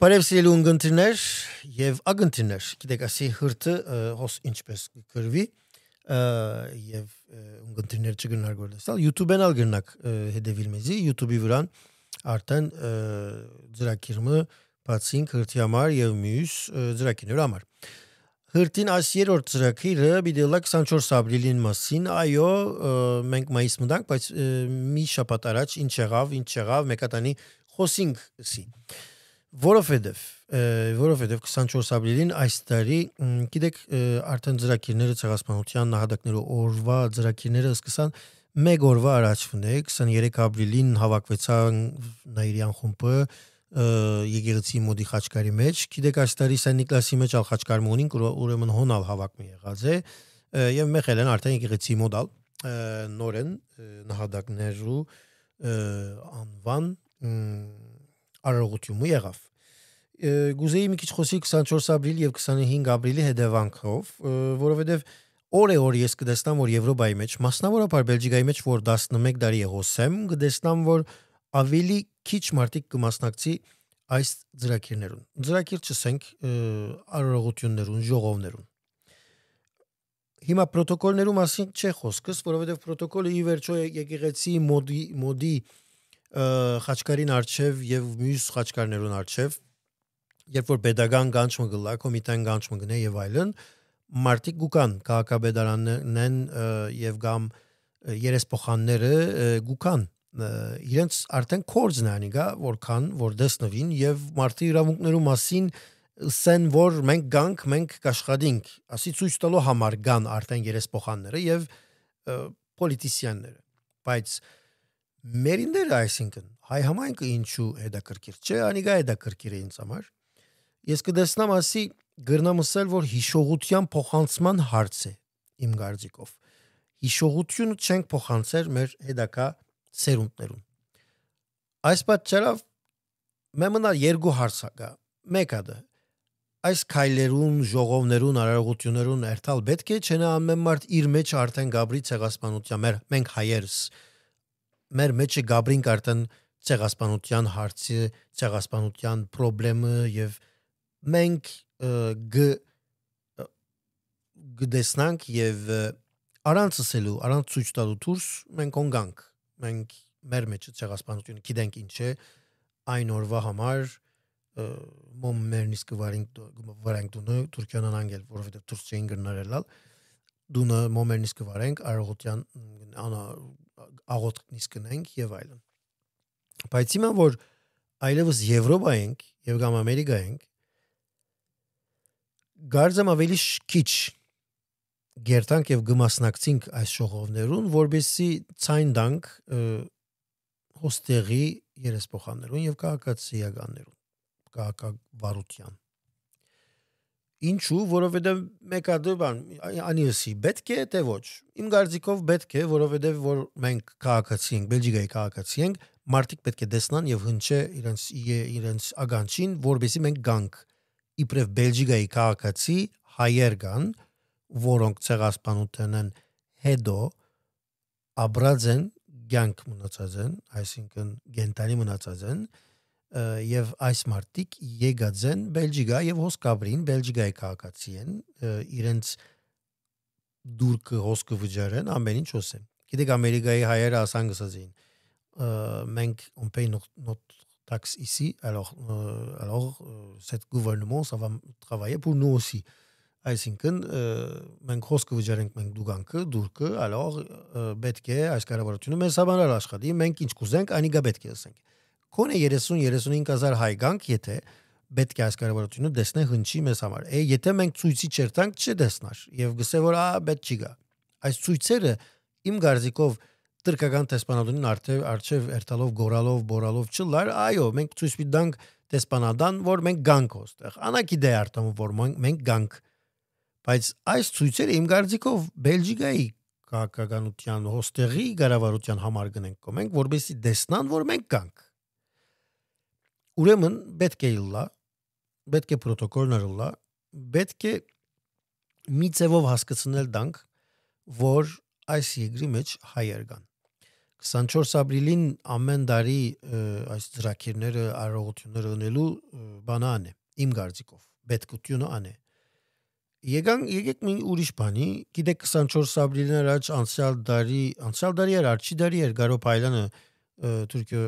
Բարև սիրելի ունգընտիրներ եւ ագընտիրներ։ Գիտեք, ասի հրթը հոս ինչպես գրվի եւ ունգընտիրներ չգնարգոր դեսալ YouTube-ն ալ գրնակ հետևիլ մեզի YouTube-ի վրան արդեն ծրակիրը բացինք հրթի համար եւ մյուս ծրակիներ համար։ Հրթին այս երրորդ ծրակիրը բիդելա 24 ապրիլին մասին, այո, մենք մայիս մտանք, բայց մի շաբաթ առաջ ինչ եղավ, ինչ եղավ, մեկատանի խոսինք սի։ Որովհետև որովհետև 24 ապրիլին այս տարի գիտեք արդեն ծրագիրները ցեղասպանության նահատակներով օրվա ծրագիրները սկսան մեկ օրվա առաջվն է 23 ապրիլին հավաքվեցան նայիրյան խումբը եկեղեցի մոդի խաչքարի մեջ գիտեք այս տարի Սան Նիկլասի մեջ ալ խաչքարը ունին ուրեմն հոնալ հավաքմի եղած է եւ մեղել են արդեն եկեղեցի մոդալ նորեն նահատակներու անվան արարողություն ու եղավ գուզեի մի քիչ խոսի 24 ապրիլ եւ 25 ապրիլի հետևանքով, որովհետեւ օր է օր ես կտեսնամ, որ Եվրոպայի մեջ, մասնավորապես Բելգիկայի մեջ, որ 11 տարի եղոս եմ, կտեսնամ, որ ավելի քիչ մարդիկ կմասնակցի այս ծրագիրներուն։ Ծրագիր չսենք արարողություններուն, ժողովներուն։ Հիմա պրոտոկոլներու մասին չէ խոսքս, որովհետեւ պրոտոկոլը ի վերջո եկեղեցի մոդի մոդի, մոդի խաչկարին արչև եւ մյուս խաչկարներուն արչև երբ որ pedagogan գանչը գլա կոմիտեն գանչը գնե եւ այլն մարտիկ գուկան քաղաքաբեդարաններն եւ գամ երեսփոխանները գուկան իրենց արդեն կորձն անի գա որքան որ դեսնվին եւ մարտի իրավունքներու մասին սեն որ մենք գանք մենք կաշխատենք ասի ցույց տալու համար կան արդեն երեսփոխանները եւ պոլիտիսյանները բայց և, Մերինդեր այսինքն հայ համայնքը ինչու հետաքրքիր չէ, անիգա հետաքրքիր է ինձ համար։ Ես կդեսնամ ասի գրնամսել, որ հիշողության փոխանցման հարց է իմ գարձիկով։ Հիշողությունը չենք փոխանցեր մեր հետակա սերունդներուն։ Այս պատճառով մեմնար երկու հարց կա։ Մեկը դա այս քայլերուն, ժողովներուն, արարողություններուն երթալ պետք է չնա ամեն մարդ իր մեջ արդեն գաբրի ցեղասպանության մեր մենք հայերս մեր մեջը Գաբրին կարտեն ցեղասպանության հարցի, ցեղասպանության խնդրը եւ մենք գ գտեսնանք եւ առանց ասելու, առանց ցույց տալու դուրս մենք կոնգանք։ Մենք մեր մեջը ցեղասպանությունը գիտենք ինչ է այն օրվա համար մոմերնից գվարինք գվարենք դունը Թուրքիանան անգել, որովհետեւ դուրս չէին գնարելալ։ Դունը մոմերնից գվարենք արողության անա աղոթքից գնանք եւ այլն։ Բայց հիմա որ այլևս Եվրոպա ենք եւ կամ Ամերիկա ենք, գարձամ ավելի քիչ գերտանք եւ գմասնակցինք այս շողովներուն, որբեսի ցայն դանք հոստերի երեսփոխաններուն եւ քաղաքացիականներուն քաղաքավարության Ինչու, որովհետև մեկը դու բան անիլսի պետք է թե ոչ։ Իմ գարձիկով պետք է, որովհետև որ մենք քաղաքացի ենք, Բելգիկայի քաղաքացի ենք, մարդիկ պետք է դեսնան եւ հնչե իրենց իրենց ագանչին, որովհետեւ մենք գանք իբրև Բելգիկայի քաղաքացի հայեր կան, որոնք ցեղասպանության են հետո աբրաձեն, ցանկ մնացած են, այսինքն գենտալի մնացած են, մնացած են եւ այս մարտիկ Եգաձեն Բելգիկա եւ Հոսկաբրին Բելգիկայի քաղաքացի են իրենց դուրքը հոսքը վճարեն ամեն ինչ ոսեն գիտեք ամերիկայի հայերը ասան գսածին մենք on pay not tax ici alors alors cet gouvernement ça va travailler pour nous aussi այսինքն մենք խոսքը վճարենք մենք դուգանքը դուրքը alors պետք է այս կառավարությունը մեզ հավանար աշխատի մենք ինչ կուզենք այնիկա պետք է ասենք Կոնե 30-35000 հայգանք, եթե պետք է այս կարևորությունը դեսնեն հնչի մեզ համար։ Է, եթե մենք ցույցի չերտանք չդեսնար եւ գսե որ ա պետք չի գա։ Այս ցույցերը իմ գարձիկով տրկական տեսփանադոնին արդեւ արչեւ երթալով գորալով բորալով չլար, այո, մենք ցույց պիտանք տեսփանադան, որ մենք գանք ոստեղ։ Անակ իդե արտամ որ մենք գանք։ Բայց այս ցույցերը իմ գարձիկով Բելգիկայի քաղաքականության հոստեղի գարավարության համար գնենք կոմենք, որբեսի դեսնան, որ մենք գանք։ Ուրեմն պետք է լա, պետք է պրոտոկոլներ լա, պետք է մի ձևով հասկացնել դանք, որ այս երկրի մեջ հայեր կան։ 24 ապրիլին ամեն տարի այս ծրակիրները առողությունները ունելու բանը ան է իմ գարձիկով պետքությունը ան է Եգան եկեք մի ուրիշ բանի գիտեք 24 ապրիլին առաջ անցյալ տարի անցյալ տարի էր արջի տարի էր Գարոփայլանը Թուրքիա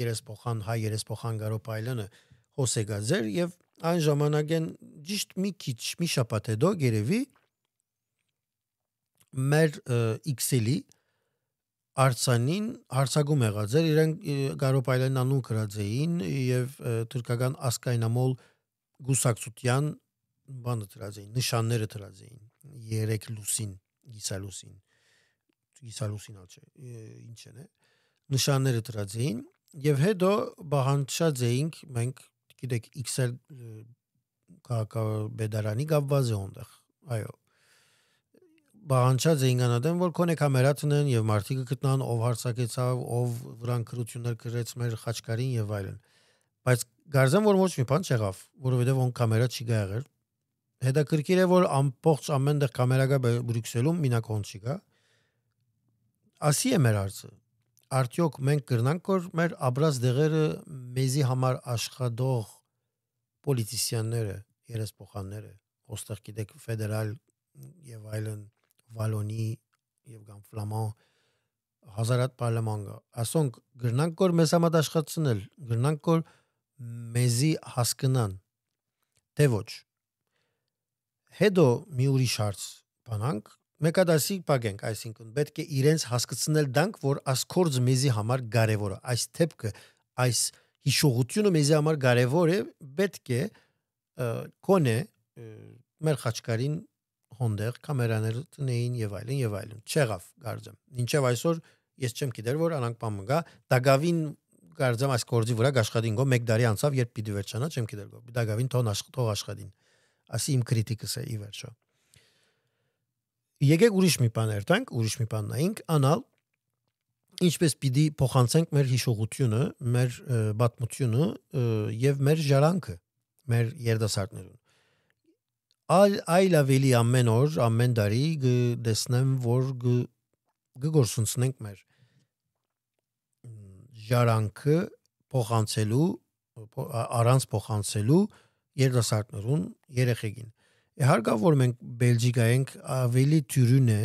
երեսփոխան հայ երեսփոխան Գարոպ Այլանը Հոսեգազեր եւ այն ժամանակեն ճիշտ մի քիչ մի շաբաթ հետո գերեւի մեր X-ի արցանին հարցագում եղած էր իրենք Գարոպ Այլանն անուն գրած էին եւ թուրքական ասկայնամոլ գուսակցության բանը դրած էին նշանները դրած էին երեք լուսին գիսալուսին գիսալուսին աչե ինչն է նշանները դրած էին Եվ հետո բանջարած էինք մենք, գիտեք, XL քաղաքաբեդարանի գավազի ոնդեղ։ Այո։ Բանջարած էինք անադեմ, որ կոնե կամերա տնեն եւ մարդիկը գտնան, ով հարցակեցավ, ով վրան քրություններ գրեց մեր խաչքարին եւ այլն։ Բայց գարձեմ որ ոչ մի բան չեղավ, որովհետեւ ոն կամերա չի գա եղել։ Հետաքրքիր է որ ամբողջ ամենտեղ կամերա գա Բրյուսելում, մինակ ոնց չի գա։ Ասի է մեր հարցը Արդյոք մենք կգնանք որ մեր աբրած դեղերը մեզի համար աշխատող պոլիտիկիաները, երեսփոխանները, ոստեղ գիտեք ֆեդերալ եւ այլն վալոնի եւ կամ ֆլաման հազարատ պարլաման կա։ Ասոնք գնանք որ մեզ համար աշխատցնել, գնանք որ մեզի հասկնան։ Թե ոչ։ Հետո մի ուրիշ հարց բանանք, մեկադասի պագենք, այսինքն պետք է իրենց հասկացնել դանք, որ ասկորձ մեզի համար կարևոր է, այս թեփքը, այս հիշողությունը մեզի համար կարևոր է, պետք է կոնե մեր խաչքարին հոնդեր կամերաներ տնեին եւ այլն եւ այլն։ Չեղավ, կարծեմ։ Ինչեւ այսօր ես չեմ գիտեր, որ անանք բամ գա, դագավին կարծեմ այս կորձի վրա աշխատին գո 1 տարի անցավ, երբ պիտի վերջանա, չեմ գիտեր գո։ Դագավին թող աշխատող աշխատին։ Ասի իմ քրիտիկս է ի վերջո եկեք ուրիշ մի բան երթանք, ուրիշ մի բան նայենք, անալ ինչպես պիտի փոխանցենք մեր հիշողությունը, մեր պատմությունը եւ մեր ժարանքը մեր երդասարտներուն։ Այլ այլ ավելի ամեն օր, ամեն տարի դեսնեմ, որ գգորսունցնենք մեր ժարանքը փոխանցելու առանց փոխանցելու երդասարտներուն երեխեգին Իհարկե որ մենք Բելգիկայենք ավելի դյուրն է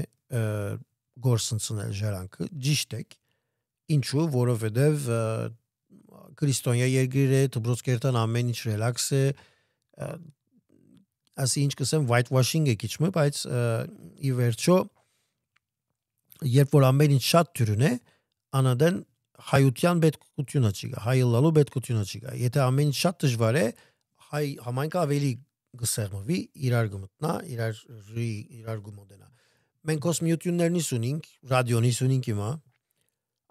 գործընծնել ժրանքը, ճիշտ է։ Ինչու, որովհետև քրիստոնյա երկիր է, դբրոցկերտան ամեն ինչ ռելաքս է, ասի ինչ կսեմ whitewashing է քիչմը, բայց ի վերջո երբ որ ամեն ինչ շատ դյուրն է, անադեն հայության պետքությունը չկա, հայլալու պետքությունը չկա։ Եթե ամեն ինչ շատ դժվար է, հայ համայնքը ավելի գսեղմվի, իրար գմտնա, իրար ժի, իրար գմոդենա։ Մենք ոս միություններնից ունենք, ռադիոնից ունենք հիմա,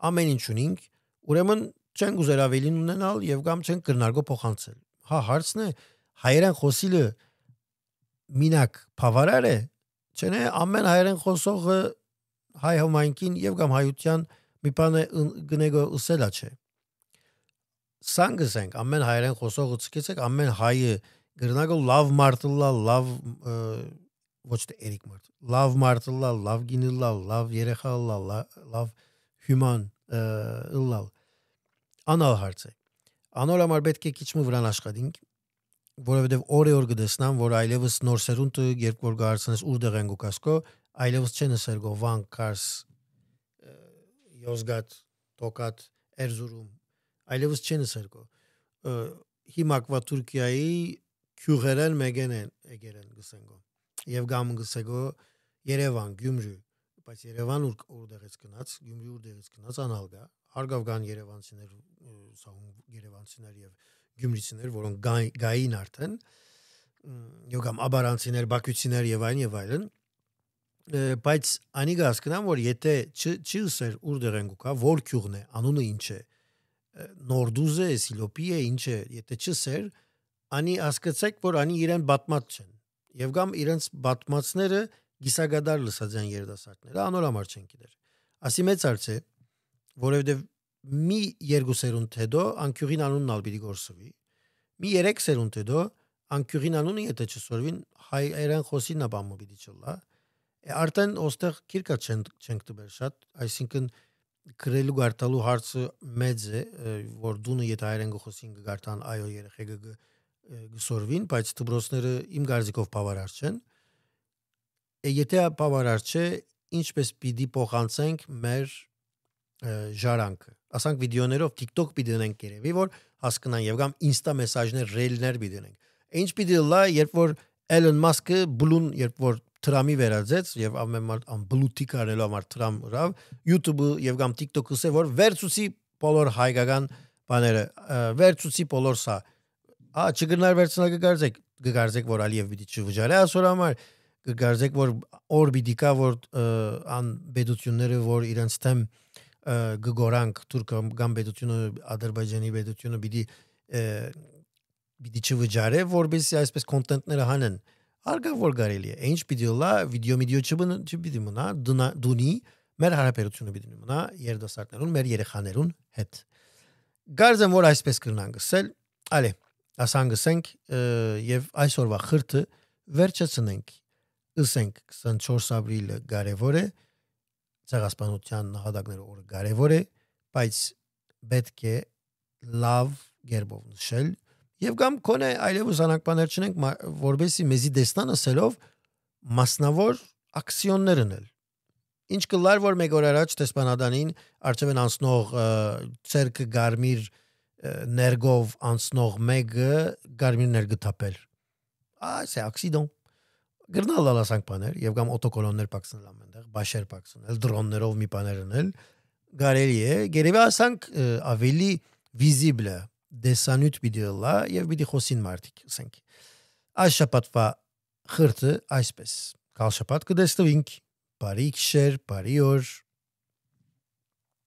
ամեն ինչ ունենք, ուրեմն չենք ուզեր ավելին ունենալ եւ կամ չենք կրնարգո փոխանցել։ Հա հարցն է հայերեն խոսիլը մինակ բավարար է, չն է ամեն հայերեն խոսողը հայ համայնքին եւ կամ հայության մի բան է գնեգո ուսելա չէ։ Սանգսենք ամեն հայերեն խոսողը ցկեցեք ամեն հայը հայ գրնակը լավ մարտլա, լավ ոչ թե Էրիկ մարտ։ Լավ մարտլա, լավ գինիլա, լավ երեխալա, լավ հյուման լավ անալ հարց է։ Անոր համար պետք է քիչ մը վրան աշխատենք, որովհետև օրը օր գտեսնամ, որ այլևս նոր սերունդը երբ որ գարցնես ուրդեղ են գուկասկո, այլևս չեն ասել գովան կարս Յոզգատ, Տոկատ, Էրզուրում, այլևս չեն ասել գո։ Հիմա Կվա Թուրքիայի քյուղերեն մեգենեն եգերեն գսենգո եւ գամ գսեգո Երևան Գյումրի բայց Երևան ուր որտեղից գնաց Գյումրի որտեղից գնաց անալգա հարգավ կան Երևանցիներ սահուն Երևանցիներ եւ Գյումրիցիներ որոնք գային արդեն եւ կամ աբարանցիներ բաքուցիներ եւ այն եւ այլն բայց անի գասկնամ որ եթե չիսեր ուրդեր են գուկա որ քյուղն է անունը ինչ է նորդուզը սիլոպի է ինչ է եթե չսեր անի ասկեցեք, որ անի իրեն բատմած չեն։ Եվ կամ իրենց բատմածները գիսագադար լսածյան երդասարտները անորամար չեն գիտեր։ Ասի մեծ արծ է, որովհետև մի երկու սերունդ հետո անկյուղին անունն ալ պիտի գործվի։ Մի երեք սերունդ հետո անկյուղին անունը եթե չսորվին հայերեն խոսին ապամու պիտի չլա։ Արդեն ոստեղ քիրկա չեն չենք տվել շատ, այսինքն գրելու գարտալու հարցը մեծ է, որ դունը եթե հայերեն գոհոսին գարտան այո երեխեգը գսորվին, բայց դպրոցները իմ գարձիկով բավարար չեն։ Եթե բավարար չէ, ինչպես պիտի փոխանցենք մեր ժարանքը։ Ասանք վիդեոներով TikTok պիտի դնենք երևի, որ հասկանան եւ կամ Insta մեսաժներ, ռեյլներ պիտի դնենք։ Ինչ պիտի լա, երբ որ Elon Musk-ը բլուն, երբ որ Թրամի վերածեց եւ ամեն մարդ ամբլուտի կարելու համար Թրամ ռավ YouTube-ը եւ կամ TikTok-ը, որ վերցուցի բոլոր հայկական բաները, վերցուցի բոլոր սա Ա, չգնար վերցնա գկարզեք, գկարզեք որ Ալիև պիտի չվճարի այսօր համար, գկարզեք որ օր պիտի կա որ ան բեդությունները որ իրենց թեմ գգորանք Թուրքը կամ բեդությունը Ադրբեջանի բեդությունը պիտի պիտի չվճարի որովհետեւ այսպես կոնտենտները հանեն արգա որ գարելի է ինչ պիտի լա վիդեո միդիո չբն չպիտի մնա դունի մեր հարաբերությունը պիտի մնա երդասարտներուն մեր երեխաներուն հետ գարձեմ որ այսպես կնան գսել այլե Ասանգսենք եւ այսօրվա խրթը վերջացնենք։ Ասենք 24 ապրիլը կարևոր է, ցեղասպանության նահատակները օրը կարևոր է, բայց պետք է լավ գերբով նշել եւ կամ կոնե այլևս անակբաներ չնենք որբեսի մեզի դեստան ասելով մասնավոր ակցիոններ ունել ինչ կլար որ մեկ օր առաջ տեսփանադանին արծևեն անցնող ցերկը գարմիր ներգով անցնող մեկը Garmin ներգը տապել։ Այս է ակսիդոն։ Գրնալ լալասանք բաներ եւ կամ օտոկոլոններ պակսնել ամենտեղ, բաշեր պակսնել, դրոններով մի բաներ ունել գարելի է։ Գերեւի ասանք ավելի վիզիբլը դեսանյութ պիտի լա եւ պիտի խոսին մարդիկ, ասենք։ Այս շաբաթվա խրտը այսպես։ Կալ շաբաթ կդեստվինք։ Բարի քշեր, բարի օր։